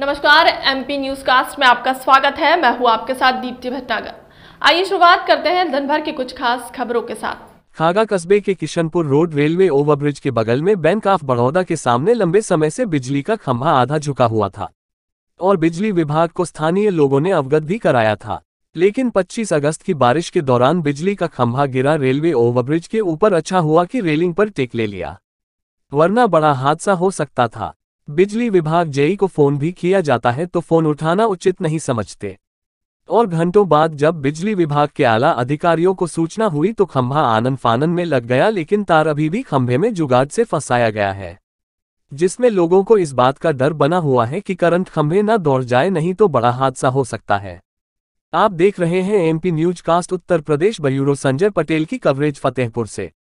नमस्कार MP news cast में आपका स्वागत है मैं हूँ आपके साथ दीप्ति भटनागर आइए शुरुआत करते हैं दिनभर की कुछ खास खबरों के साथ खागा कस्बे के किशनपुर रोड रेलवे ओवरब्रिज के बगल में बैंक ऑफ बड़ौदा के सामने लंबे समय से बिजली का खंभा आधा झुका हुआ था और बिजली विभाग को स्थानीय लोगों ने अवगत भी कराया था लेकिन 25 अगस्त की बारिश के दौरान बिजली का खंभा गिरा रेलवे ओवरब्रिज के ऊपर अच्छा हुआ कि रेलिंग पर टेक ले लिया वरना बड़ा हादसा हो सकता था बिजली विभाग जेई को फोन भी किया जाता है तो फोन उठाना उचित नहीं समझते और घंटों बाद जब बिजली विभाग के आला अधिकारियों को सूचना हुई तो खंभा आनन फानन में लग गया लेकिन तार अभी भी खंभे में जुगाड़ से फंसाया गया है जिसमें लोगों को इस बात का डर बना हुआ है कि करंट खंभे न दौड़ जाए नहीं तो बड़ा हादसा हो सकता है आप देख रहे हैं MP news cast Uttar Pradesh bureau Sanjay Patel की कवरेज फतेहपुर से